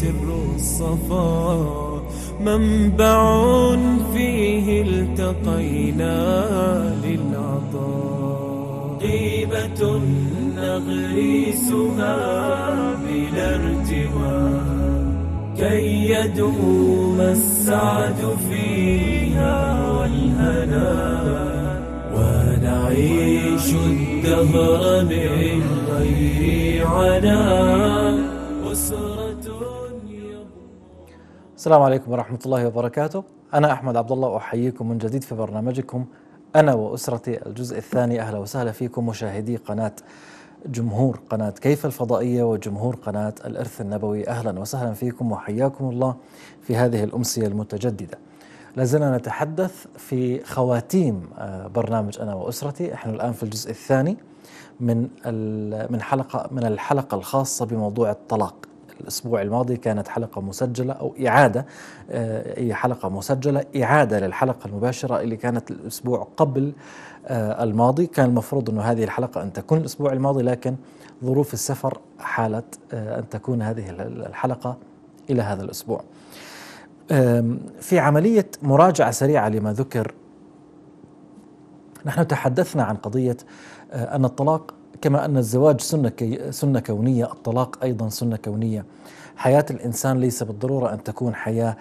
سر الصفا منبع فيه التقينا للعطاء طيبة نغريسها بلا ارتواء كي يدوم السعد فيها والهنا ونعيش الدهر من غير عنا السلام عليكم ورحمة الله وبركاته أنا أحمد عبد الله أحييكم من جديد في برنامجكم أنا وأسرتي الجزء الثاني أهلا وسهلا فيكم مشاهدي قناة جمهور قناة كيف الفضائية وجمهور قناة الإرث النبوي أهلا وسهلا فيكم وحياكم الله في هذه الأمسية المتجددة لازلنا نتحدث في خواتيم آه، برنامج أنا وأسرتي إحنا الآن في الجزء الثاني من من حلقة من الحلقة الخاصة بموضوع الطلاق الأسبوع الماضي كانت حلقة مسجلة أو إعادة آه، هي حلقة مسجلة إعادة للحلقة المباشرة اللي كانت الأسبوع قبل آه، الماضي كان المفروض أنه هذه الحلقة أن تكون الأسبوع الماضي لكن ظروف السفر حالت آه، أن تكون هذه الحلقة إلى هذا الأسبوع في عملية مراجعة سريعة لما ذكر نحن تحدثنا عن قضية أن الطلاق كما أن الزواج سنة, سنة كونية الطلاق أيضا سنة كونية حياة الإنسان ليس بالضرورة أن تكون حياة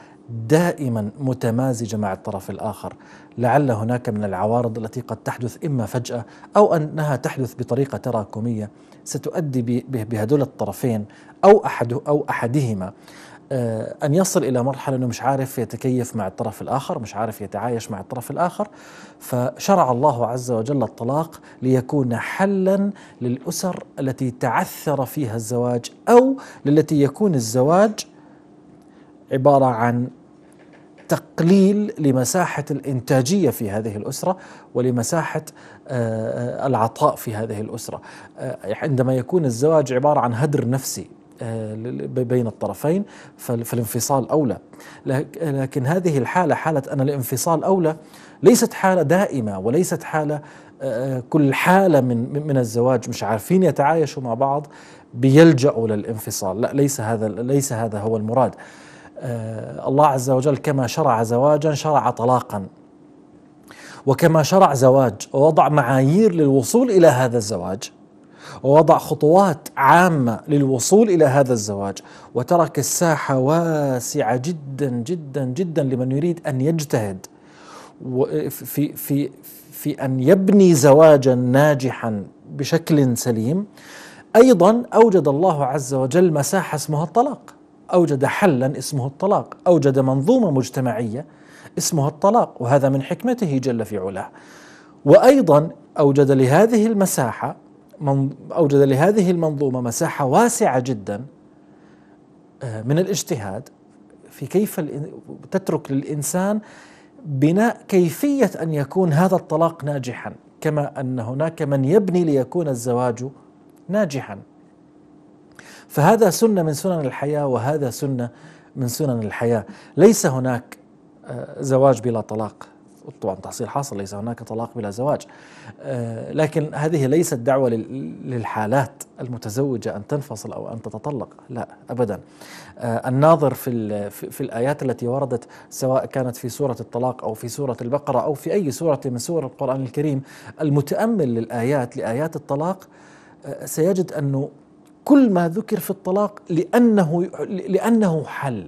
دائما متمازجة مع الطرف الآخر لعل هناك من العوارض التي قد تحدث إما فجأة أو أنها تحدث بطريقة تراكمية ستؤدي بهدول الطرفين أو أحد أو أحدهما آه، أن يصل إلى مرحلة أنه مش عارف يتكيف مع الطرف الآخر مش عارف يتعايش مع الطرف الآخر فشرع الله عز وجل الطلاق ليكون حلا للأسر التي تعثر فيها الزواج أو للتي يكون الزواج عبارة عن تقليل لمساحة الإنتاجية في هذه الأسرة ولمساحة آه، آه، العطاء في هذه الأسرة عندما يكون الزواج عبارة عن هدر نفسي آه، بين الطرفين فالانفصال أولى لكن هذه الحالة حالة أن الانفصال أولى ليست حالة دائمة وليست حالة آه، كل حالة من من الزواج مش عارفين يتعايشوا مع بعض بيلجأوا للانفصال لا ليس هذا ليس هذا هو المراد آه، الله عز وجل كما شرع زواجا شرع طلاقا وكما شرع زواج ووضع معايير للوصول إلى هذا الزواج ووضع خطوات عامة للوصول إلى هذا الزواج وترك الساحة واسعة جدا جدا جدا لمن يريد أن يجتهد في في في أن يبني زواجا ناجحا بشكل سليم أيضا أوجد الله عز وجل مساحة اسمها الطلاق أوجد حلا اسمه الطلاق أوجد منظومة مجتمعية اسمها الطلاق وهذا من حكمته جل في علاه وايضا اوجد لهذه المساحه أوجد لهذه المنظومة مساحة واسعة جدا آه، من الاجتهاد في كيف تترك للإنسان بناء كيفية أن يكون هذا الطلاق ناجحا كما أن هناك من يبني ليكون الزواج ناجحا فهذا سنة من سنن الحياة وهذا سنة من سنن الحياة ليس هناك آه، زواج بلا طلاق طبعا تحصيل حاصل ليس هناك طلاق بلا زواج آه، لكن هذه ليست دعوة للحالات المتزوجة أن تنفصل أو أن تتطلق لا أبدا آه، الناظر في, في الآيات التي وردت سواء كانت في سورة الطلاق أو في سورة البقرة أو في أي سورة من سور القرآن الكريم المتأمل للآيات لآيات الطلاق آه، سيجد أنه كل ما ذكر في الطلاق لأنه, لأنه حل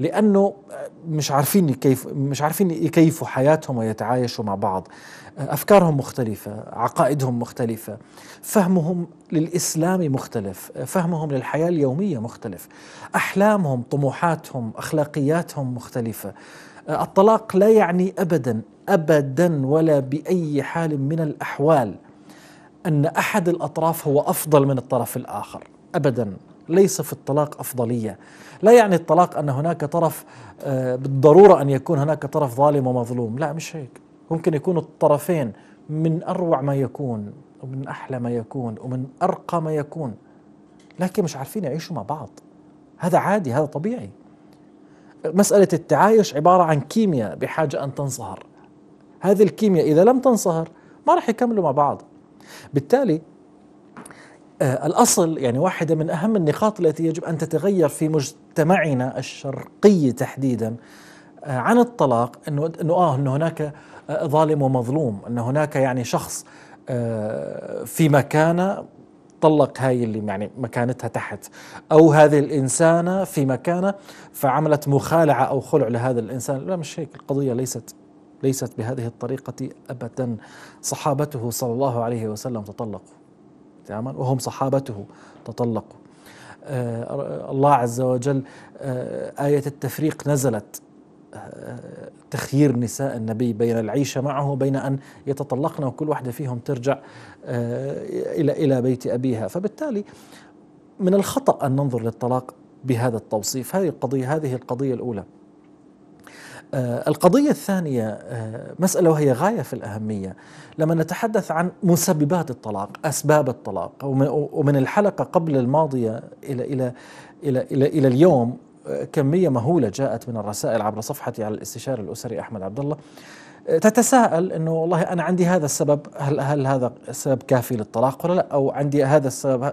لانه مش عارفين كيف مش عارفين يكيفوا حياتهم ويتعايشوا مع بعض افكارهم مختلفه عقائدهم مختلفه فهمهم للاسلام مختلف فهمهم للحياه اليوميه مختلف احلامهم طموحاتهم اخلاقياتهم مختلفه الطلاق لا يعني ابدا ابدا ولا باي حال من الاحوال ان احد الاطراف هو افضل من الطرف الاخر ابدا ليس في الطلاق أفضلية لا يعني الطلاق أن هناك طرف آه، بالضرورة أن يكون هناك طرف ظالم ومظلوم لا مش هيك ممكن يكون الطرفين من أروع ما يكون ومن أحلى ما يكون ومن أرقى ما يكون لكن مش عارفين يعيشوا مع بعض هذا عادي هذا طبيعي مسألة التعايش عبارة عن كيمياء بحاجة أن تنصهر هذه الكيمياء إذا لم تنصهر ما راح يكملوا مع بعض بالتالي آه، الأصل يعني واحدة من أهم النقاط التي يجب أن تتغير في مجتمعنا الشرقي تحديدا آه، عن الطلاق أنه, أنه آه أن هناك آه، ظالم ومظلوم أن هناك يعني شخص في مكانة طلق هاي اللي يعني مكانتها تحت أو هذه الإنسانة في مكانة فعملت مخالعة أو خلع لهذا الإنسان لا مش هيك القضية ليست ليست بهذه الطريقة أبدا صحابته صلى الله عليه وسلم تطلقوا تماما وهم صحابته تطلقوا آه، الله عز وجل آه، آية التفريق نزلت آه، تخيير نساء النبي بين العيش معه وبين أن يتطلقن وكل واحدة فيهم ترجع إلى إلى بيت أبيها فبالتالي من الخطأ أن ننظر للطلاق بهذا التوصيف هذه القضية هذه القضية الأولى آه، القضية الثانية آه، مسألة وهي غاية في الأهمية لما نتحدث عن مسببات الطلاق أسباب الطلاق ومن الحلقة قبل الماضية إلى إلى إلى إلى, إلى اليوم آه، كمية مهولة جاءت من الرسائل عبر صفحتي على الاستشاري الأسري أحمد عبد الله تتساءل انه والله انا عندي هذا السبب هل هل هذا السبب كافي للطلاق ولا لا او عندي هذا السبب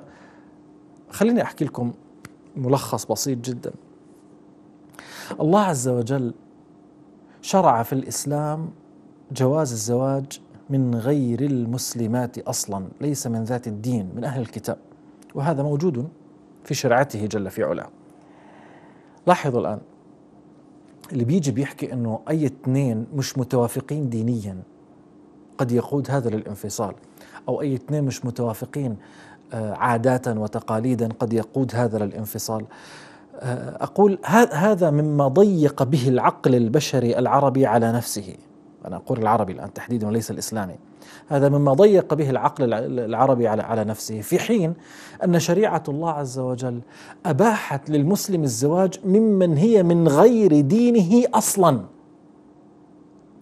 خليني احكي لكم ملخص بسيط جدا الله عز وجل شرع في الإسلام جواز الزواج من غير المسلمات أصلا ليس من ذات الدين من أهل الكتاب وهذا موجود في شرعته جل في علاه لاحظوا الآن اللي بيجي بيحكي أنه أي اثنين مش متوافقين دينيا قد يقود هذا للانفصال أو أي اثنين مش متوافقين آه، عادات وتقاليدا قد يقود هذا للانفصال أقول هذا مما ضيق به العقل البشري العربي على نفسه أنا أقول العربي الآن تحديدا وليس الإسلامي هذا مما ضيق به العقل العربي على على نفسه في حين أن شريعة الله عز وجل أباحت للمسلم الزواج ممن هي من غير دينه أصلاً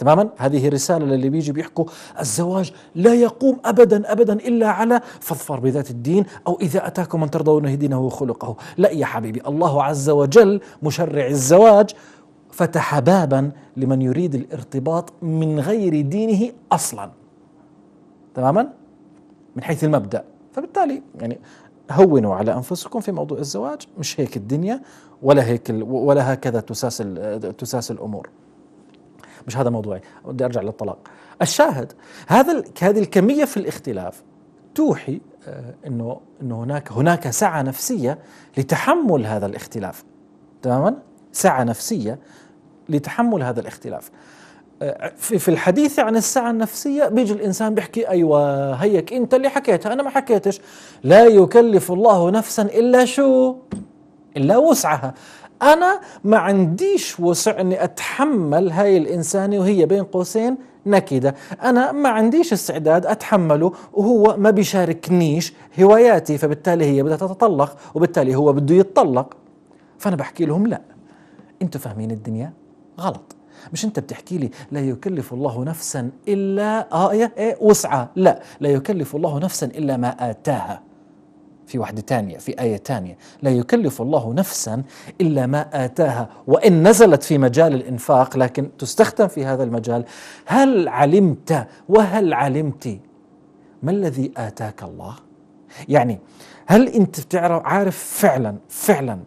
تماما هذه رسالة للي بيجي بيحكوا الزواج لا يقوم أبدا أبدا إلا على فاظفر بذات الدين أو إذا أتاكم من ترضون دينه وخلقه لا يا حبيبي الله عز وجل مشرع الزواج فتح بابا لمن يريد الارتباط من غير دينه أصلا تماما من حيث المبدأ فبالتالي يعني هونوا على انفسكم في موضوع الزواج مش هيك الدنيا ولا هيك ولا هكذا تساس تساس الامور مش هذا موضوعي بدي ارجع للطلاق الشاهد هذا هذه الكميه في الاختلاف توحي آه، انه انه هناك هناك سعه نفسيه لتحمل هذا الاختلاف تماما سعه نفسيه لتحمل هذا الاختلاف آه، في الحديث عن السعة النفسية بيجي الإنسان بيحكي أيوة هيك أنت اللي حكيتها أنا ما حكيتش لا يكلف الله نفسا إلا شو إلا وسعها أنا ما عنديش وسع أني أتحمل هاي الإنسانة وهي بين قوسين نكدة أنا ما عنديش استعداد أتحمله وهو ما بيشاركنيش هواياتي فبالتالي هي بدها تتطلق وبالتالي هو بده يتطلق فأنا بحكي لهم لا أنتوا فاهمين الدنيا غلط مش انت بتحكي لي لا يكلف الله نفسا الا آه، آية إيه وسعى لا لا يكلف الله نفسا الا ما اتاها في واحدة تانية في آية تانية لا يكلف الله نفسا إلا ما آتاها وإن نزلت في مجال الإنفاق لكن تستخدم في هذا المجال هل علمت وهل علمت ما الذي آتاك الله يعني هل أنت بتعرف عارف فعلا فعلا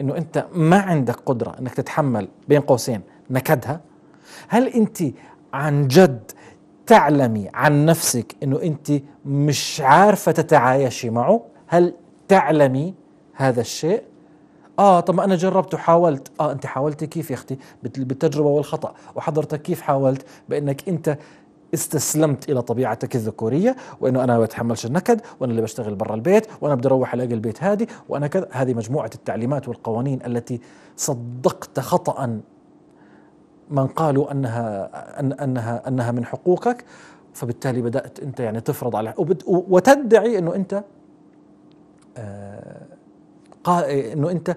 أنه أنت ما عندك قدرة أنك تتحمل بين قوسين نكدها هل أنت عن جد تعلمي عن نفسك انه انت مش عارفه تتعايشي معه هل تعلمي هذا الشيء اه طب ما انا جربت وحاولت اه انت حاولتي كيف يا اختي بالتجربه والخطا وحضرتك كيف حاولت بانك انت استسلمت الى طبيعتك الذكوريه وانه انا ما بتحملش النكد وانا اللي بشتغل برا البيت وانا بدي اروح الاقي البيت هادي وانا كذا هذه مجموعه التعليمات والقوانين التي صدقت خطا من قالوا انها أن انها انها من حقوقك فبالتالي بدات انت يعني تفرض على وتدعي انه انت آه، انه انت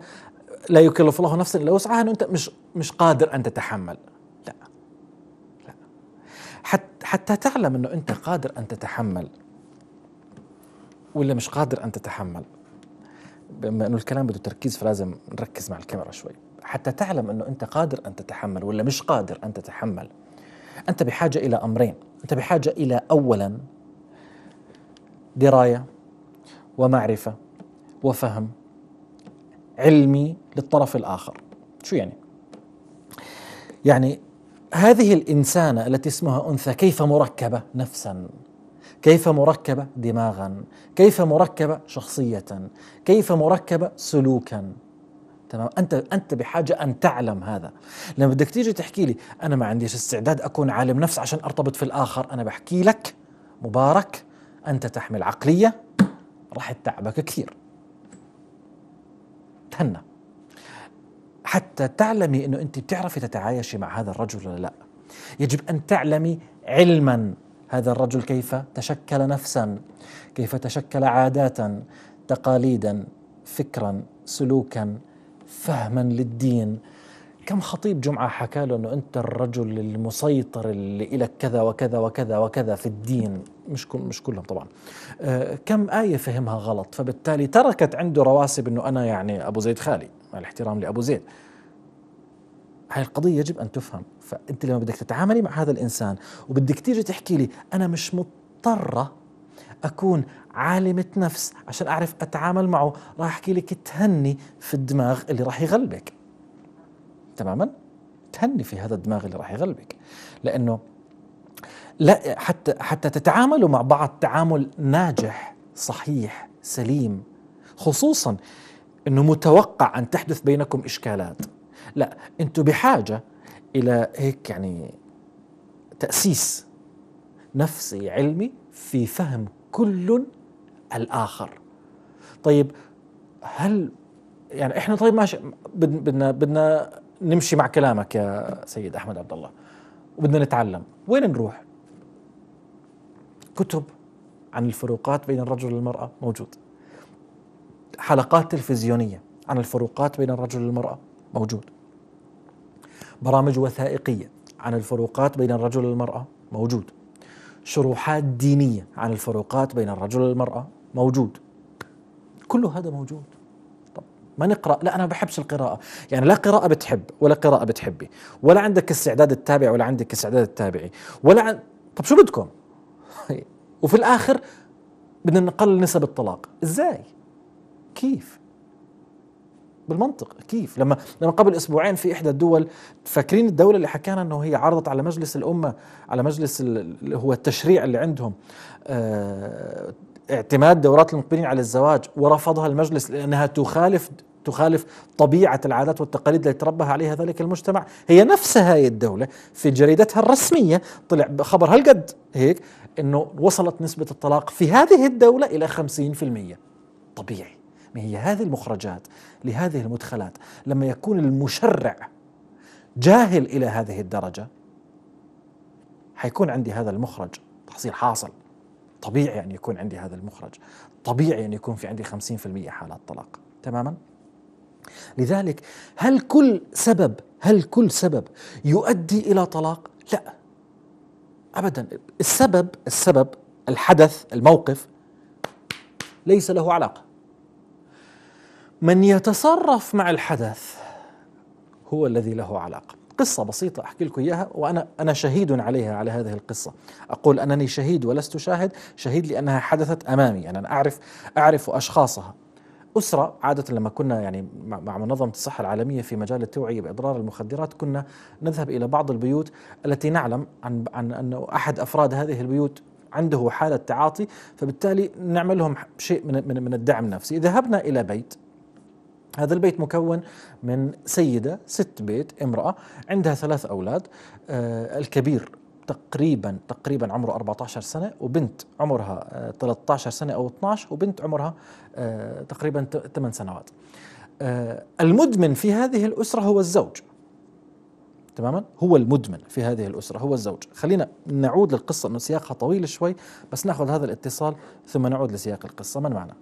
لا يكلف الله نفسا الا وسعها انه انت مش مش قادر ان تتحمل لا لا حتى, حتى تعلم انه انت قادر ان تتحمل ولا مش قادر ان تتحمل بما انه الكلام بده تركيز فلازم نركز مع الكاميرا شوي حتى تعلم انه انت قادر ان تتحمل ولا مش قادر ان تتحمل انت بحاجه الى امرين انت بحاجه الى اولا درايه ومعرفه وفهم علمي للطرف الاخر شو يعني يعني هذه الانسانه التي اسمها انثى كيف مركبه نفسا كيف مركبه دماغا كيف مركبه شخصيه كيف مركبه سلوكا تمام انت انت بحاجه ان تعلم هذا لما بدك تيجي تحكي لي انا ما عنديش استعداد اكون عالم نفس عشان ارتبط في الاخر انا بحكي لك مبارك انت تحمل عقليه راح تتعبك كثير تهنى حتى تعلمي انه انت بتعرفي تتعايشي مع هذا الرجل ولا لا يجب ان تعلمي علما هذا الرجل كيف تشكل نفسا كيف تشكل عاداتا تقاليدا فكرا سلوكا فهما للدين كم خطيب جمعة حكى له أنه أنت الرجل المسيطر اللي إلك كذا وكذا وكذا وكذا في الدين مش كل مش كلهم طبعا آه كم آية فهمها غلط فبالتالي تركت عنده رواسب أنه أنا يعني أبو زيد خالي مع الاحترام لأبو زيد هاي القضية يجب أن تفهم فأنت لما بدك تتعاملي مع هذا الإنسان وبدك تيجي تحكي لي أنا مش مضطرة أكون عالمة نفس عشان أعرف أتعامل معه راح أحكي لك تهني في الدماغ اللي راح يغلبك تماما تهني في هذا الدماغ اللي راح يغلبك لانه لا حتى حتى تتعاملوا مع بعض تعامل ناجح صحيح سليم خصوصا انه متوقع ان تحدث بينكم اشكالات لا انتم بحاجه الى هيك يعني تاسيس نفسي علمي في فهم كل الاخر طيب هل يعني احنا طيب ماشي بدنا بدنا نمشي مع كلامك يا سيد احمد عبد الله وبدنا نتعلم وين نروح كتب عن الفروقات بين الرجل والمراه موجود حلقات تلفزيونيه عن الفروقات بين الرجل والمراه موجود برامج وثائقيه عن الفروقات بين الرجل والمراه موجود شروحات دينيه عن الفروقات بين الرجل والمراه موجود كل هذا موجود ما نقرا لا انا ما بحبش القراءه يعني لا قراءه بتحب ولا قراءه بتحبي ولا عندك استعداد التابع ولا عندك استعداد التابعي ولا عن... طب شو بدكم وفي الاخر بدنا نقلل نسب الطلاق ازاي كيف بالمنطق كيف لما لما قبل اسبوعين في احدى الدول فاكرين الدوله اللي حكينا انه هي عرضت على مجلس الامه على مجلس اللي هو التشريع اللي عندهم آه اعتماد دورات المقبلين على الزواج ورفضها المجلس لأنها تخالف تخالف طبيعة العادات والتقاليد التي تربى عليها ذلك المجتمع هي نفسها هي الدولة في جريدتها الرسمية طلع خبر هالقد هيك أنه وصلت نسبة الطلاق في هذه الدولة إلى 50% طبيعي ما هي هذه المخرجات لهذه المدخلات لما يكون المشرع جاهل إلى هذه الدرجة حيكون عندي هذا المخرج تحصيل حاصل طبيعي أن يكون عندي هذا المخرج طبيعي أن يكون في عندي 50% حالات طلاق تماما لذلك هل كل سبب هل كل سبب يؤدي إلى طلاق لا أبدا السبب السبب الحدث الموقف ليس له علاقة من يتصرف مع الحدث هو الذي له علاقة قصة بسيطة أحكي لكم إياها وأنا أنا شهيد عليها على هذه القصة أقول أنني شهيد ولست شاهد شهيد لأنها حدثت أمامي يعني أنا أعرف أعرف أشخاصها أسرة عادة لما كنا يعني مع منظمة الصحة العالمية في مجال التوعية بإضرار المخدرات كنا نذهب إلى بعض البيوت التي نعلم عن, عن أنه أحد أفراد هذه البيوت عنده حالة تعاطي فبالتالي نعمل لهم شيء من, من, من الدعم النفسي ذهبنا إلى بيت هذا البيت مكون من سيدة ست بيت امرأة عندها ثلاث أولاد آه الكبير تقريبا تقريبا عمره 14 سنة وبنت عمرها آه 13 سنة أو 12 وبنت عمرها آه تقريبا 8 سنوات آه، المدمن في هذه الأسرة هو الزوج تماما هو المدمن في هذه الأسرة هو الزوج خلينا نعود للقصة أنه سياقها طويل شوي بس نأخذ هذا الاتصال ثم نعود لسياق القصة من معنا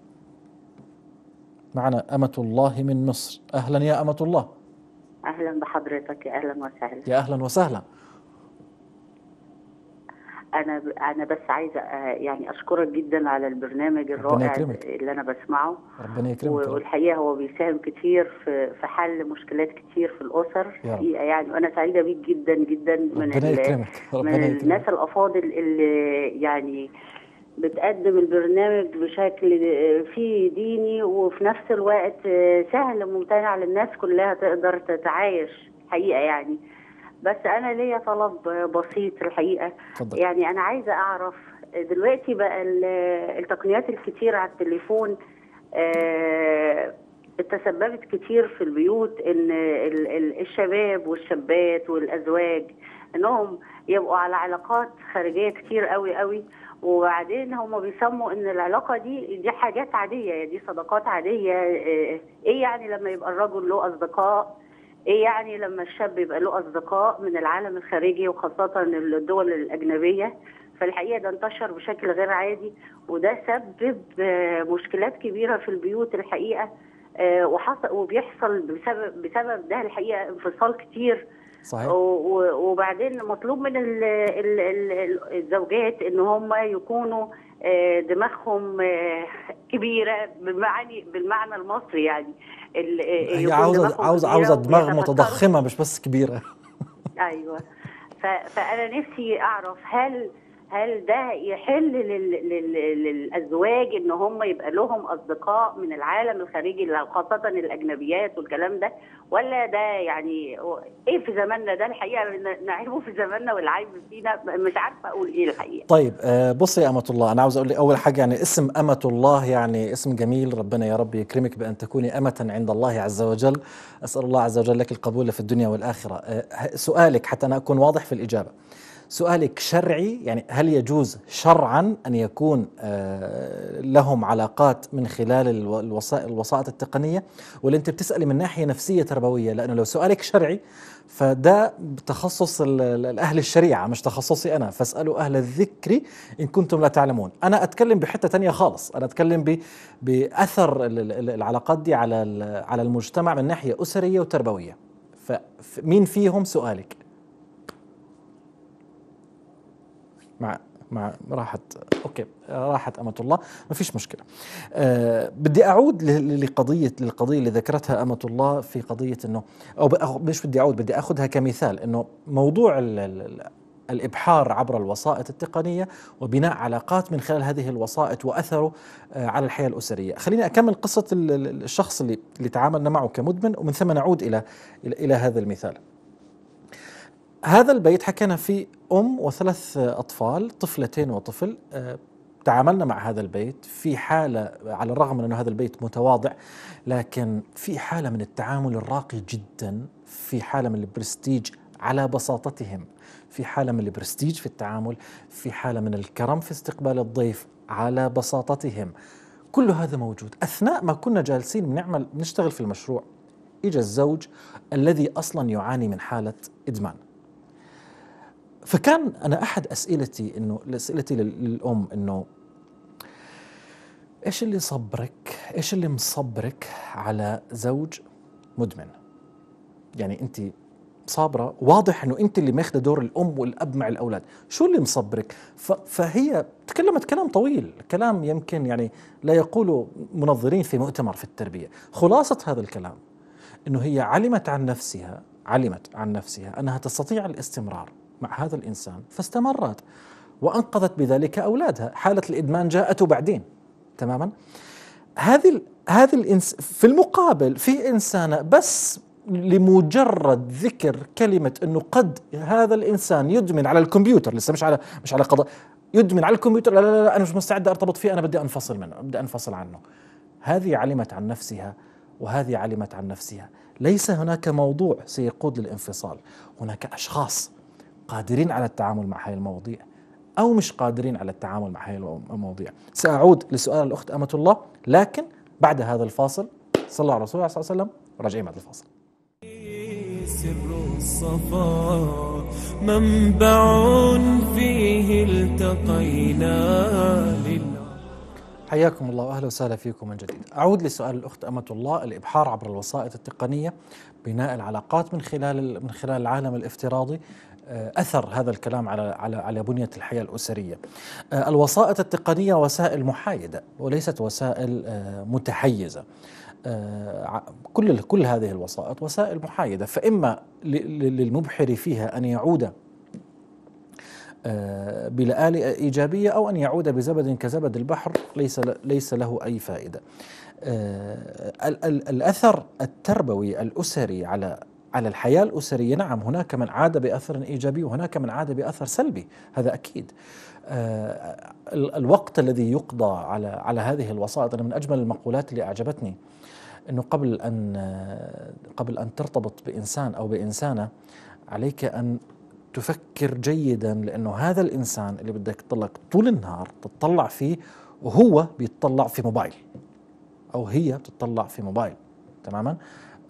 معنا أمة الله من مصر أهلا يا أمة الله أهلا بحضرتك يا أهلا وسهلا يا أهلا وسهلا انا انا بس عايزه آه، يعني اشكرك جدا على البرنامج الرائع اللي انا بسمعه ربنا يكرمك والحقيقه هو بيساهم كتير في في حل مشكلات كتير في الاسر الحقيقه يعني وانا سعيده بيك جدا جدا من ربنا يكرمك. ربنا من الناس الافاضل اللي يعني بتقدم البرنامج بشكل آه، فيه ديني وفي نفس الوقت آه، سهل ممتنع للناس كلها تقدر تتعايش حقيقه يعني بس انا ليا طلب بسيط الحقيقه فضل. يعني انا عايزه اعرف دلوقتي بقى التقنيات الكتير على التليفون آه، تسببت كتير في البيوت ان الشباب والشابات والازواج انهم يبقوا على علاقات خارجيه كتير قوي قوي وبعدين هم بيسموا ان العلاقه دي دي حاجات عاديه دي صداقات عاديه آه، ايه يعني لما يبقى الرجل له اصدقاء ايه يعني لما الشاب يبقى له اصدقاء من العالم الخارجي وخاصه الدول الاجنبيه فالحقيقه ده انتشر بشكل غير عادي وده سبب آه، مشكلات كبيره في البيوت الحقيقه آه، وحصل وبيحصل بسبب بسبب ده الحقيقه انفصال كتير صحيح وبعدين مطلوب من الزوجات ان هم يكونوا آه، دماغهم آه، كبيره بمعني بالمعنى المصري يعني آه، هي عاوزه عاوزه عاوزه دماغ متضخمه مش بس كبيره ايوه فانا نفسي اعرف هل هل ده يحل لل... لل... للازواج ان هم يبقى لهم اصدقاء من العالم الخارجي خاصه الاجنبيات والكلام ده ولا ده يعني ايه في زماننا ده الحقيقه نعيبه في زماننا والعيب فينا مش عارفه اقول ايه الحقيقه طيب آه، بصي يا امه الله انا عاوز اقول لك اول حاجه يعني اسم امه الله يعني اسم جميل ربنا يا رب يكرمك بان تكوني امه عند الله عز وجل اسال الله عز وجل لك القبول في الدنيا والاخره آه، سؤالك حتى انا اكون واضح في الاجابه سؤالك شرعي يعني هل يجوز شرعا أن يكون آه، لهم علاقات من خلال الوسائط التقنية ولا أنت بتسألي من ناحية نفسية تربوية لأنه لو سؤالك شرعي فده تخصص الأهل الشريعة مش تخصصي أنا فاسألوا أهل الذكر إن كنتم لا تعلمون أنا أتكلم بحتة تانية خالص أنا أتكلم بأثر العلاقات دي على على المجتمع من ناحية أسرية وتربوية فمين فيهم سؤالك مع مع راحت اوكي راحت امه الله ما فيش مشكله أه بدي اعود لقضيه للقضيه اللي ذكرتها امه الله في قضيه انه او مش بدي اعود بدي اخذها كمثال انه موضوع الـ الـ الابحار عبر الوسائط التقنيه وبناء علاقات من خلال هذه الوسائط واثره آه، على الحياه الاسريه، خليني اكمل قصه الشخص اللي اللي تعاملنا معه كمدمن ومن ثم نعود الى الى هذا المثال. هذا البيت حكينا فيه أم وثلاث أطفال طفلتين وطفل آه، تعاملنا مع هذا البيت في حالة على الرغم من أنه هذا البيت متواضع لكن في حالة من التعامل الراقي جدا في حالة من البرستيج على بساطتهم في حالة من البرستيج في التعامل في حالة من الكرم في استقبال الضيف على بساطتهم كل هذا موجود أثناء ما كنا جالسين بنعمل بنشتغل في المشروع اجى الزوج الذي أصلا يعاني من حالة إدمان فكان انا احد اسئلتي انه اسئلتي للام انه ايش اللي صبرك ايش اللي مصبرك على زوج مدمن يعني انت صابره واضح انه انت اللي ماخذه دور الام والاب مع الاولاد شو اللي مصبرك فهي تكلمت كلام طويل كلام يمكن يعني لا يقوله منظرين في مؤتمر في التربيه خلاصه هذا الكلام انه هي علمت عن نفسها علمت عن نفسها انها تستطيع الاستمرار مع هذا الإنسان فاستمرت وأنقذت بذلك أولادها حالة الإدمان جاءت بعدين تماما هذه هذه الإنس في المقابل في إنسانة بس لمجرد ذكر كلمة أنه قد هذا الإنسان يدمن على الكمبيوتر لسه مش على مش على قضاء يدمن على الكمبيوتر لا لا لا أنا مش مستعد أرتبط فيه أنا بدي أنفصل منه بدي أنفصل عنه هذه علمت عن نفسها وهذه علمت عن نفسها ليس هناك موضوع سيقود للانفصال هناك أشخاص قادرين على التعامل مع هاي المواضيع أو مش قادرين على التعامل مع هاي المواضيع سأعود لسؤال الأخت أمة الله لكن بعد هذا الفاصل صلى على رسول الله صلى الله عليه وسلم راجعين بعد الفاصل سر الصفا منبع فيه التقينا حياكم الله واهلا وسهلا فيكم من جديد. اعود لسؤال الاخت امه الله الابحار عبر الوسائط التقنيه بناء العلاقات من خلال من خلال العالم الافتراضي آه، اثر هذا الكلام على على على بنيه الحياه الاسريه. آه، الوسائط التقنيه وسائل محايده وليست وسائل آه، متحيزه. كل كل هذه الوسائط وسائل محايده فاما للمبحر فيها ان يعود بلآلئ ايجابيه او ان يعود بزبد كزبد البحر ليس ليس له اي فائده. الاثر التربوي الاسري على على الحياة الأسرية نعم هناك من عاد بأثر إيجابي وهناك من عاد بأثر سلبي هذا أكيد آه، الوقت الذي يقضى على على هذه الوسائط أنا من أجمل المقولات اللي أعجبتني أنه قبل أن قبل أن ترتبط بإنسان أو بإنسانة عليك أن تفكر جيدا لأنه هذا الإنسان اللي بدك تطلق طول النهار تطلع فيه وهو بيتطلع في موبايل أو هي بتطلع في موبايل تماما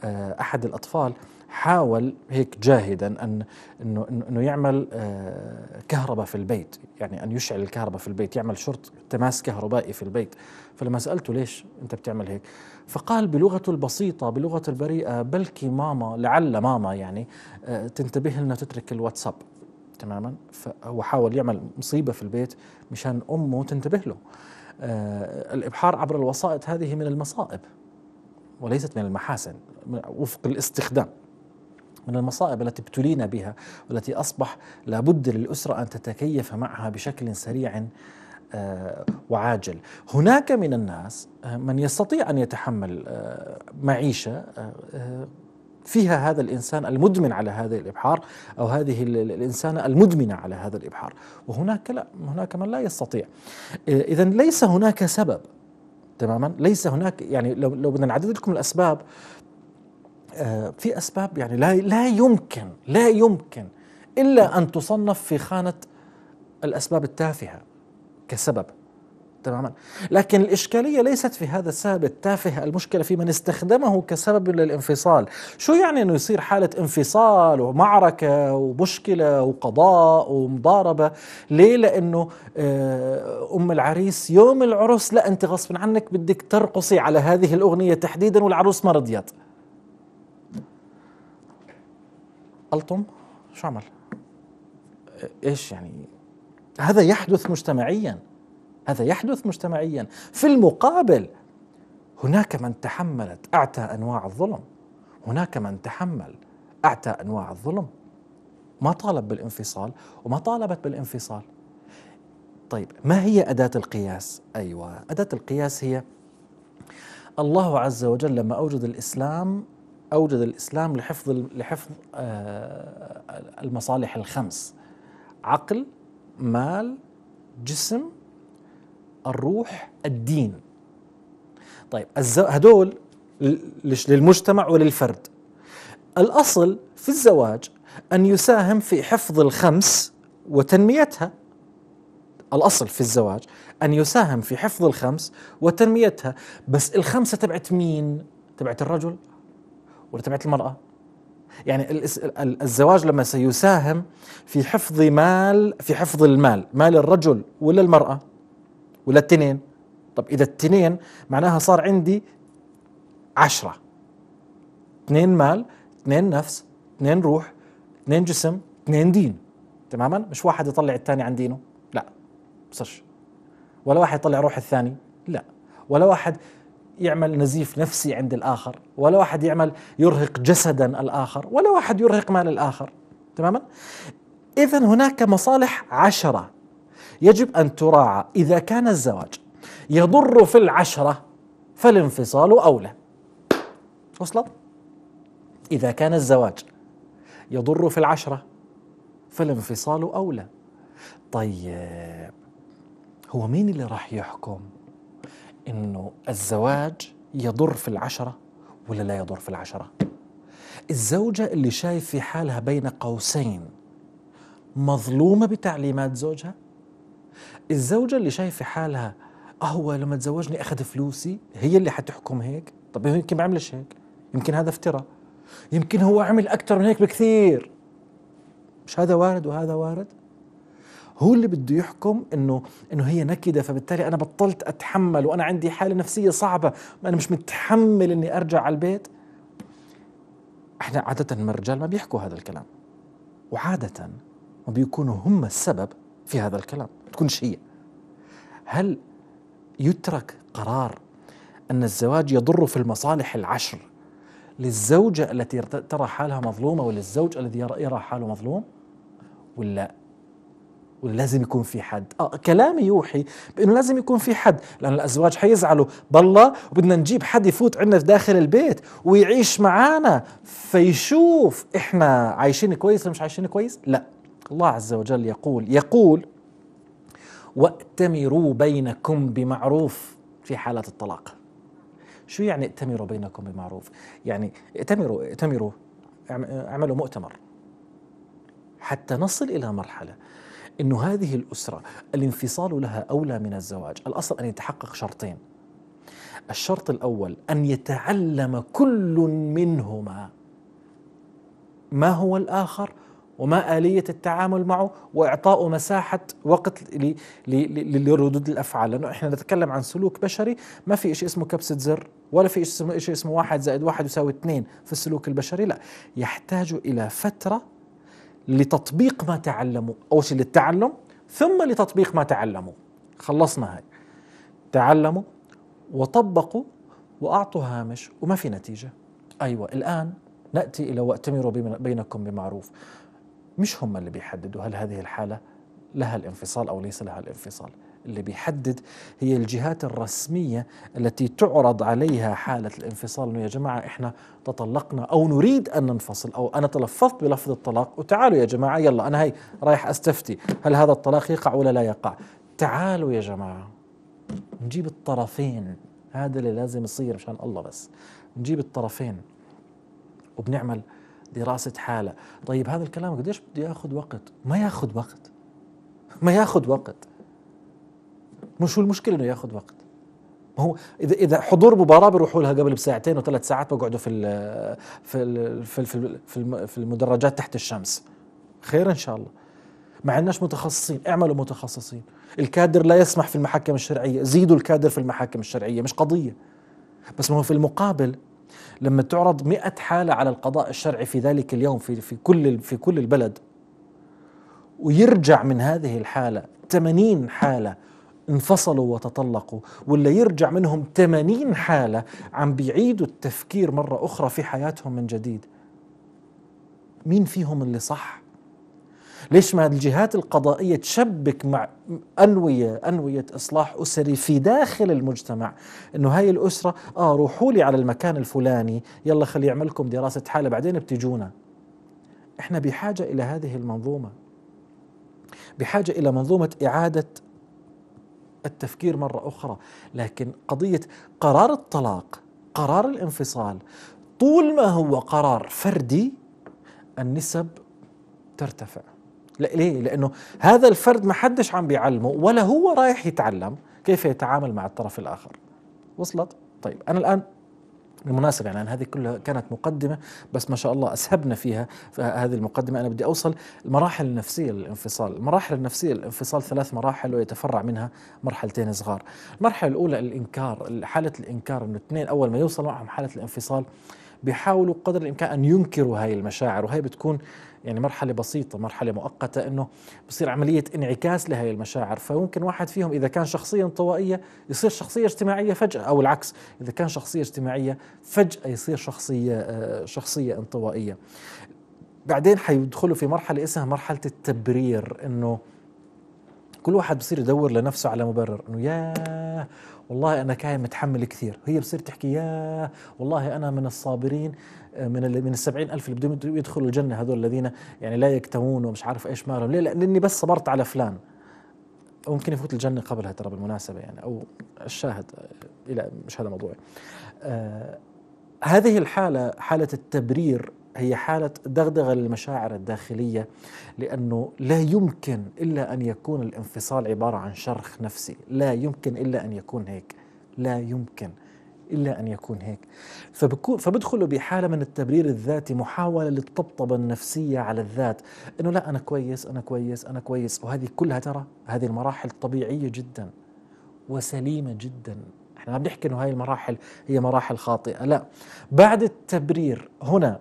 آه، أحد الأطفال حاول هيك جاهدا ان انه انه يعمل آه، كهرباء في البيت، يعني ان يشعل الكهرباء في البيت، يعمل شرط تماس كهربائي في البيت، فلما سالته ليش انت بتعمل هيك؟ فقال بلغته البسيطه، بلغه البريئه، بلكي ماما لعل ماما يعني آه، تنتبه لنا تترك الواتساب تماما، فهو حاول يعمل مصيبه في البيت مشان امه تنتبه له. آه، الابحار عبر الوسائط هذه من المصائب وليست من المحاسن وفق الاستخدام من المصائب التي ابتلينا بها والتي أصبح لابد للأسرة أن تتكيف معها بشكل سريع آه، وعاجل هناك من الناس آه، من يستطيع أن يتحمل آه، معيشة فيها هذا الانسان المدمن على هذا الابحار او هذه الانسانه المدمنه على هذا الابحار، وهناك لا هناك من لا يستطيع. اذا ليس هناك سبب تماما، ليس هناك يعني لو لو بدنا نعدد لكم الاسباب آه، في اسباب يعني لا لا يمكن لا يمكن الا ان تصنف في خانه الاسباب التافهه كسبب تماما لكن الإشكالية ليست في هذا السبب التافه المشكلة في من استخدمه كسبب للانفصال شو يعني أنه يصير حالة انفصال ومعركة ومشكلة وقضاء ومضاربة ليه لأنه آه، أم العريس يوم العرس لا أنت غصب عنك بدك ترقصي على هذه الأغنية تحديدا والعروس ما رضيت ألطم شو عمل إيش يعني هذا يحدث مجتمعيا هذا يحدث مجتمعيا في المقابل هناك من تحملت أعتى أنواع الظلم هناك من تحمل أعتى أنواع الظلم ما طالب بالانفصال وما طالبت بالانفصال طيب ما هي أداة القياس؟ أيوة أداة القياس هي الله عز وجل لما أوجد الإسلام أوجد الإسلام لحفظ لحفظ آه، المصالح الخمس عقل مال جسم الروح الدين طيب هدول للمجتمع وللفرد الأصل في الزواج أن يساهم في حفظ الخمس وتنميتها الأصل في الزواج أن يساهم في حفظ الخمس وتنميتها بس الخمسة تبعت مين؟ تبعت الرجل ولتبعيه المراه يعني الزواج لما سيساهم في حفظ مال في حفظ المال مال الرجل ولا المراه ولا التنين طب اذا التنين معناها صار عندي عشرة اثنين مال اثنين نفس اثنين روح اثنين جسم اثنين دين تماما مش واحد يطلع الثاني عن دينه لا بصرش ولا واحد يطلع روح الثاني لا ولا واحد يعمل نزيف نفسي عند الآخر ولا واحد يعمل يرهق جسدا الآخر ولا واحد يرهق مال الآخر تماما إذا هناك مصالح عشرة يجب أن تراعى إذا كان الزواج يضر في العشرة فالانفصال أولى وصلت؟ إذا كان الزواج يضر في العشرة فالانفصال أولى طيب هو مين اللي راح يحكم انه الزواج يضر في العشره ولا لا يضر في العشره الزوجه اللي شايف في حالها بين قوسين مظلومه بتعليمات زوجها الزوجه اللي شايف في حالها اهو لما تزوجني اخذ فلوسي هي اللي حتحكم هيك طب يمكن ما عملش هيك يمكن هذا افتراء يمكن هو عمل اكثر من هيك بكثير مش هذا وارد وهذا وارد هو اللي بده يحكم انه انه هي نكده فبالتالي انا بطلت اتحمل وانا عندي حاله نفسيه صعبه انا مش متحمل اني ارجع على البيت احنا عاده الرجال ما بيحكوا هذا الكلام وعاده ما بيكونوا هم السبب في هذا الكلام تكونش هي هل يترك قرار ان الزواج يضر في المصالح العشر للزوجه التي ترى حالها مظلومه وللزوج الذي يرى حاله مظلوم ولا ولا لازم يكون في حد آه كلامي يوحي بأنه لازم يكون في حد لأن الأزواج حيزعلوا بالله وبدنا نجيب حد يفوت عندنا في داخل البيت ويعيش معانا فيشوف إحنا عايشين كويس ولا مش عايشين كويس لا الله عز وجل يقول يقول واتمروا بينكم بمعروف في حالات الطلاق شو يعني ائتمروا بينكم بمعروف يعني ائتمروا ائتمروا اعملوا مؤتمر حتى نصل إلى مرحلة أن هذه الأسرة الانفصال لها أولى من الزواج الأصل أن يتحقق شرطين الشرط الأول أن يتعلم كل منهما ما هو الآخر وما آلية التعامل معه وإعطاء مساحة وقت لردود الأفعال لأنه إحنا نتكلم عن سلوك بشري ما في شيء اسمه كبسة زر ولا في إشي اسمه, شيء اسمه واحد زائد واحد يساوي اثنين في السلوك البشري لا يحتاج إلى فترة لتطبيق ما تعلموا أول شيء للتعلم ثم لتطبيق ما تعلموا خلصنا هاي تعلموا وطبقوا وأعطوا هامش وما في نتيجة أيوة الآن نأتي إلى وأتمروا بينكم بمعروف مش هم اللي بيحددوا هل هذه الحالة لها الانفصال أو ليس لها الانفصال اللي بيحدد هي الجهات الرسمية التي تعرض عليها حالة الانفصال انه يا جماعة احنا تطلقنا او نريد ان ننفصل او انا تلفظت بلفظ الطلاق وتعالوا يا جماعة يلا انا هي رايح استفتي هل هذا الطلاق يقع ولا لا يقع تعالوا يا جماعة نجيب الطرفين هذا اللي لازم يصير مشان الله بس نجيب الطرفين وبنعمل دراسة حالة طيب هذا الكلام قديش بده ياخذ وقت ما ياخذ وقت ما ياخذ وقت مش هو المشكله انه ياخذ وقت ما هو اذا اذا حضور مباراه بيروحوا لها قبل بساعتين وثلاث ساعات بقعدوا في ال في ال في ال في, في المدرجات تحت الشمس خير ان شاء الله ما عندناش متخصصين اعملوا متخصصين الكادر لا يسمح في المحاكم الشرعيه زيدوا الكادر في المحاكم الشرعيه مش قضيه بس ما هو في المقابل لما تعرض مئة حالة على القضاء الشرعي في ذلك اليوم في, في, كل, في كل البلد ويرجع من هذه الحالة 80 حالة انفصلوا وتطلقوا واللي يرجع منهم 80 حالة عم بيعيدوا التفكير مرة أخرى في حياتهم من جديد مين فيهم اللي صح؟ ليش ما الجهات القضائية تشبك مع أنوية أنوية إصلاح أسري في داخل المجتمع إنه هاي الأسرة آه روحوا لي على المكان الفلاني يلا خلي يعملكم دراسة حالة بعدين بتجونا إحنا بحاجة إلى هذه المنظومة بحاجة إلى منظومة إعادة التفكير مرة أخرى لكن قضية قرار الطلاق قرار الانفصال طول ما هو قرار فردي النسب ترتفع ليه؟ لأنه هذا الفرد ما حدش عم بيعلمه ولا هو رايح يتعلم كيف يتعامل مع الطرف الآخر وصلت؟ طيب أنا الآن بالمناسبة يعني هذه كلها كانت مقدمة بس ما شاء الله أسهبنا فيها في هذه المقدمة أنا بدي أوصل المراحل النفسية للانفصال المراحل النفسية للانفصال ثلاث مراحل ويتفرع منها مرحلتين صغار المرحلة الأولى الإنكار حالة الإنكار أنه اثنين أول ما يوصلوا معهم حالة الانفصال بيحاولوا قدر الإمكان أن ينكروا هاي المشاعر وهي بتكون يعني مرحلة بسيطة مرحلة مؤقتة أنه بصير عملية انعكاس لهي المشاعر فممكن واحد فيهم إذا كان شخصية انطوائية يصير شخصية اجتماعية فجأة أو العكس إذا كان شخصية اجتماعية فجأة يصير شخصية آه، شخصية انطوائية بعدين حيدخلوا في مرحلة اسمها مرحلة التبرير إنه كل واحد بصير يدور لنفسه على مبرر إنه ياه والله انا كاين متحمل كثير هي بتصير تحكي يا والله انا من الصابرين من من السبعين ألف اللي بدهم يدخلوا الجنة هذول الذين يعني لا يكتوون ومش عارف إيش مالهم ليه لأني بس صبرت على فلان ممكن يفوت الجنة قبلها ترى بالمناسبة يعني أو الشاهد إلى مش هذا موضوعي آه هذه الحالة حالة التبرير هي حالة دغدغة للمشاعر الداخلية لأنه لا يمكن إلا أن يكون الانفصال عبارة عن شرخ نفسي لا يمكن إلا أن يكون هيك لا يمكن إلا أن يكون هيك فبكون فبدخلوا بحالة من التبرير الذاتي محاولة للطبطبة النفسية على الذات أنه لا أنا كويس أنا كويس أنا كويس وهذه كلها ترى هذه المراحل طبيعية جدا وسليمة جدا احنا ما بنحكي انه هاي المراحل هي مراحل خاطئة لا بعد التبرير هنا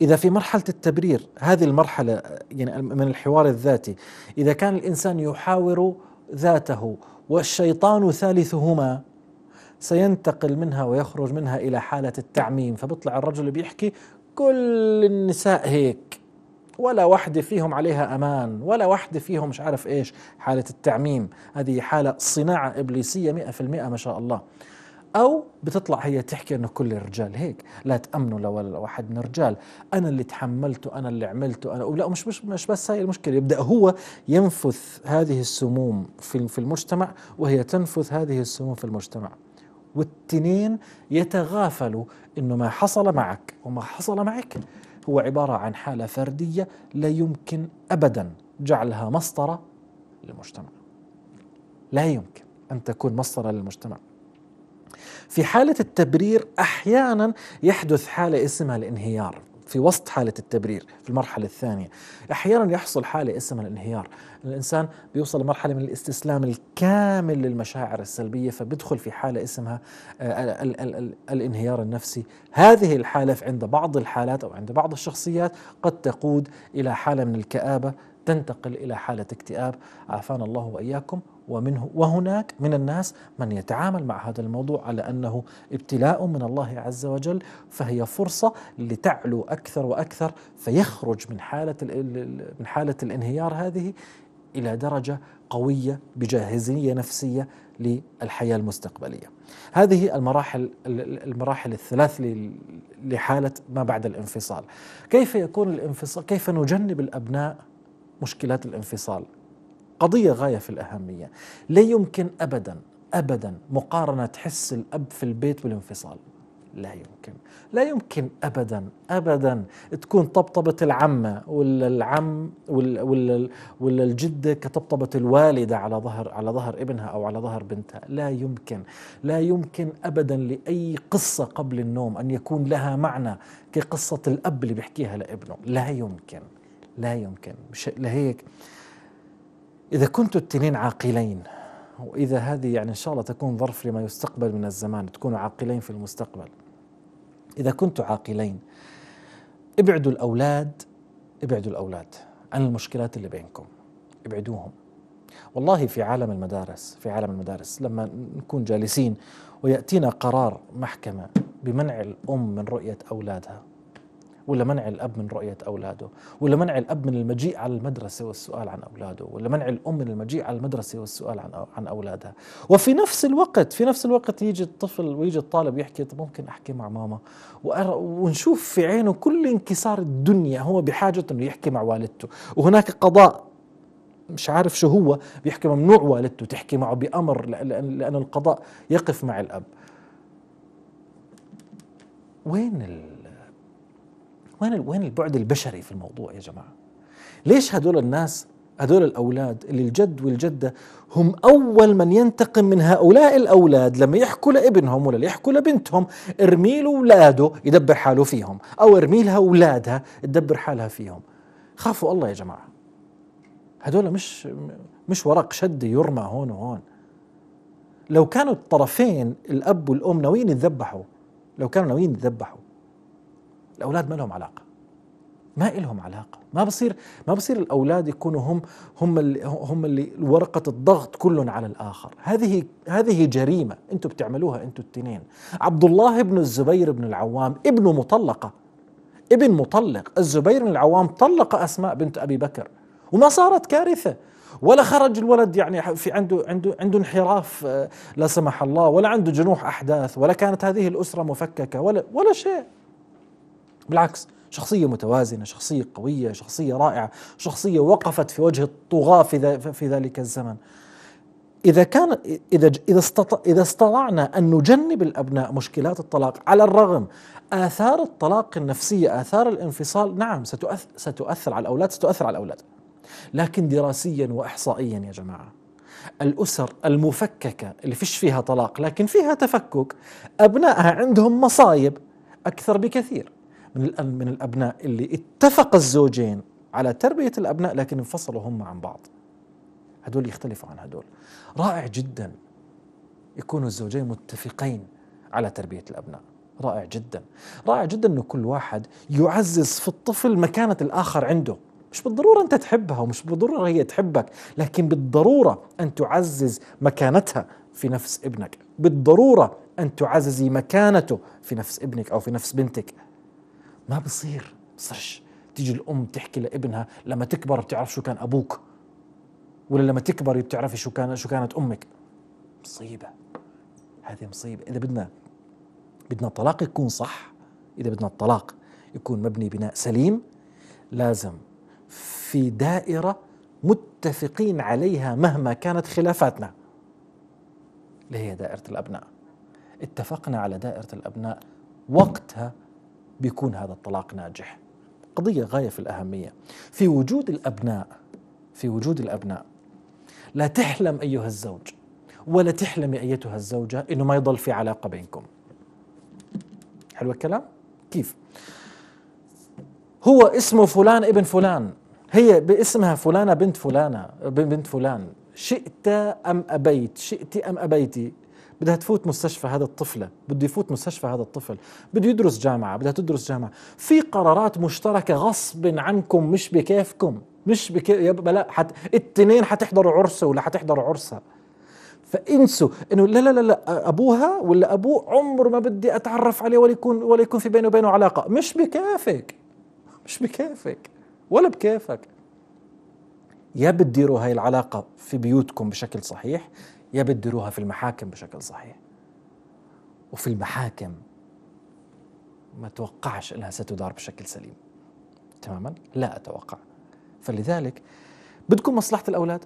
إذا في مرحلة التبرير هذه المرحلة يعني من الحوار الذاتي إذا كان الإنسان يحاور ذاته والشيطان ثالثهما سينتقل منها ويخرج منها إلى حالة التعميم فبيطلع الرجل بيحكي كل النساء هيك ولا وحدة فيهم عليها أمان ولا وحدة فيهم مش عارف إيش حالة التعميم هذه حالة صناعة إبليسية مئة في المئة ما شاء الله او بتطلع هي تحكي انه كل الرجال هيك لا تامنوا لو واحد من الرجال انا اللي تحملته انا اللي عملته انا لا مش مش مش بس هاي المشكله يبدا هو ينفث هذه السموم في في المجتمع وهي تنفث هذه السموم في المجتمع والتنين يتغافلوا انه ما حصل معك وما حصل معك هو عباره عن حاله فرديه لا يمكن ابدا جعلها مسطره للمجتمع لا يمكن ان تكون مسطره للمجتمع في حالة التبرير أحيانا يحدث حالة اسمها الانهيار في وسط حالة التبرير في المرحلة الثانية أحيانا يحصل حالة اسمها الانهيار الإنسان بيوصل لمرحلة من الاستسلام الكامل للمشاعر السلبية فبيدخل في حالة اسمها الـ آه، الـ الـ الانهيار النفسي هذه الحالة عند بعض الحالات أو عند بعض الشخصيات قد تقود إلى حالة من الكآبة تنتقل إلى حالة اكتئاب عافانا الله وإياكم ومنه وهناك من الناس من يتعامل مع هذا الموضوع على انه ابتلاء من الله عز وجل فهي فرصه لتعلو اكثر واكثر فيخرج من حاله من حاله الانهيار هذه الى درجه قويه بجاهزيه نفسيه للحياه المستقبليه. هذه المراحل المراحل الثلاث لحاله ما بعد الانفصال. كيف يكون الانفصال؟ كيف نجنب الابناء مشكلات الانفصال؟ قضية غاية في الأهمية لا يمكن أبدا أبدا مقارنة حس الأب في البيت بالانفصال لا يمكن لا يمكن ابدا ابدا تكون طبطبه العمه ولا العم ولا ولا, ولا الجده كطبطبه الوالده على ظهر على ظهر ابنها او على ظهر بنتها لا يمكن لا يمكن ابدا لاي قصه قبل النوم ان يكون لها معنى كقصه الاب اللي بيحكيها لابنه لا يمكن لا يمكن مش لهيك إذا كنتوا التنين عاقلين وإذا هذه يعني إن شاء الله تكون ظرف لما يستقبل من الزمان تكونوا عاقلين في المستقبل إذا كنتوا عاقلين ابعدوا الأولاد ابعدوا الأولاد عن المشكلات اللي بينكم ابعدوهم والله في عالم المدارس في عالم المدارس لما نكون جالسين ويأتينا قرار محكمة بمنع الأم من رؤية أولادها ولا منع الاب من رؤيه اولاده ولا منع الاب من المجيء على المدرسه والسؤال عن اولاده ولا منع الام من المجيء على المدرسه والسؤال عن عن اولادها وفي نفس الوقت في نفس الوقت يجي الطفل ويجي الطالب يحكي طب ممكن احكي مع ماما ونشوف في عينه كل انكسار الدنيا هو بحاجه انه يحكي مع والدته وهناك قضاء مش عارف شو هو بيحكي ممنوع والدته تحكي معه بأمر لأن, لأن القضاء يقف مع الأب وين ال وين وين البعد البشري في الموضوع يا جماعه؟ ليش هدول الناس هدول الأولاد اللي الجد والجدة هم أول من ينتقم من هؤلاء الأولاد لما يحكوا لابنهم ولا يحكوا لبنتهم ارمي له أولاده يدبر حاله فيهم أو ارمي لها أولادها تدبر حالها فيهم خافوا الله يا جماعة هدول مش مش ورق شد يرمى هون وهون لو كانوا الطرفين الأب والأم ناويين يتذبحوا لو كانوا ناويين يتذبحوا الاولاد ما لهم علاقه ما إلهم علاقة ما بصير ما بصير الأولاد يكونوا هم هم اللي هم اللي ورقة الضغط كل على الآخر هذه هذه جريمة أنتم بتعملوها أنتم التنين عبد الله بن الزبير بن العوام ابنه مطلقة ابن مطلق الزبير بن العوام طلق أسماء بنت أبي بكر وما صارت كارثة ولا خرج الولد يعني في عنده عنده عنده انحراف آه، لا سمح الله ولا عنده جنوح احداث ولا كانت هذه الاسره مفككه ولا ولا شيء بالعكس شخصية متوازنة شخصية قوية شخصية رائعة شخصية وقفت في وجه الطغاة في, في ذلك الزمن إذا كان إذا إذا استطع إذا استطعنا أن نجنب الأبناء مشكلات الطلاق على الرغم آثار الطلاق النفسية آثار الانفصال نعم ستؤثر, ستؤثر على الأولاد ستؤثر على الأولاد لكن دراسيا وإحصائيا يا جماعة الأسر المفككة اللي فيش فيها طلاق لكن فيها تفكك أبنائها عندهم مصايب أكثر بكثير من من الابناء اللي اتفق الزوجين على تربيه الابناء لكن انفصلوا هم عن بعض هدول يختلفوا عن هدول رائع جدا يكون الزوجين متفقين على تربيه الابناء رائع جدا رائع جدا انه كل واحد يعزز في الطفل مكانه الاخر عنده مش بالضروره انت تحبها ومش بالضروره هي تحبك لكن بالضروره ان تعزز مكانتها في نفس ابنك بالضروره ان تعززي مكانته في نفس ابنك او في نفس بنتك ما بصير بصيرش تيجي الام تحكي لابنها لما تكبر بتعرف شو كان ابوك ولا لما تكبري بتعرفي شو كان شو كانت امك مصيبه هذه مصيبه اذا بدنا بدنا الطلاق يكون صح اذا بدنا الطلاق يكون مبني بناء سليم لازم في دائره متفقين عليها مهما كانت خلافاتنا اللي هي دائره الابناء اتفقنا على دائره الابناء وقتها بيكون هذا الطلاق ناجح قضية غاية في الأهمية في وجود الأبناء في وجود الأبناء لا تحلم أيها الزوج ولا تحلم أيتها الزوجة أنه ما يضل في علاقة بينكم حلو الكلام؟ كيف؟ هو اسمه فلان ابن فلان هي باسمها فلانة بنت فلانة بنت فلان شئت أم أبيت شئت أم أبيتي بدها تفوت مستشفى هذا الطفلة بده يفوت مستشفى هذا الطفل بده يدرس جامعة بدها تدرس جامعة في قرارات مشتركة غصب عنكم مش بكيفكم مش بكيف يبقى لا حت... التنين حتحضروا عرسه ولا حتحضروا عرسها فانسوا انه لا لا لا لا ابوها ولا ابوه عمر ما بدي اتعرف عليه ولا يكون ولا يكون في بيني وبينه علاقه مش بكافك مش بكافك ولا بكيفك يا بتديروا هاي العلاقة في بيوتكم بشكل صحيح يبدروها في المحاكم بشكل صحيح وفي المحاكم ما توقعش أنها ستدار بشكل سليم تماما لا أتوقع فلذلك بدكم مصلحة الأولاد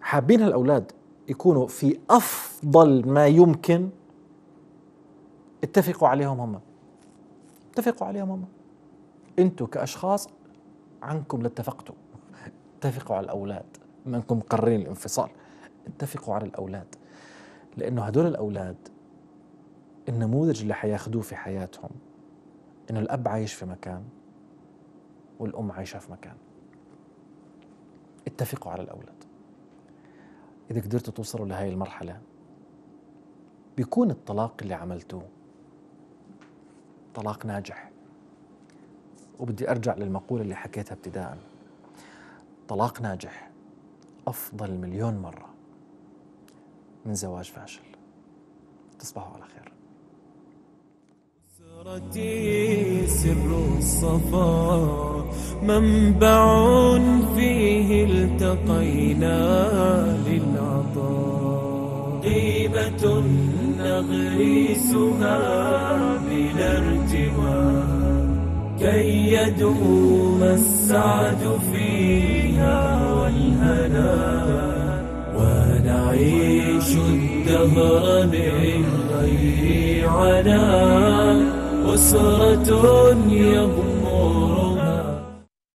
حابين هالأولاد يكونوا في أفضل ما يمكن اتفقوا عليهم هم اتفقوا عليهم هم أنتوا كأشخاص عنكم لاتفقتوا اتفقوا على الأولاد ما أنكم مقررين الانفصال اتفقوا على الأولاد لأنه هدول الأولاد النموذج اللي حياخدوه في حياتهم إنه الأب عايش في مكان والأم عايشة في مكان اتفقوا على الأولاد إذا قدرتوا توصلوا لهي المرحلة بيكون الطلاق اللي عملتوه طلاق ناجح وبدي أرجع للمقولة اللي حكيتها ابتداءً طلاق ناجح أفضل مليون مرة من زواج فاشل تصبحوا على خير سرتي سر الصفا منبع فيه التقينا للعطاء غيبة نغريسها بلا ارتواء كي يدوم السعد فيها والهنا ونعيش أرجو من غير عنا أسرة يبقى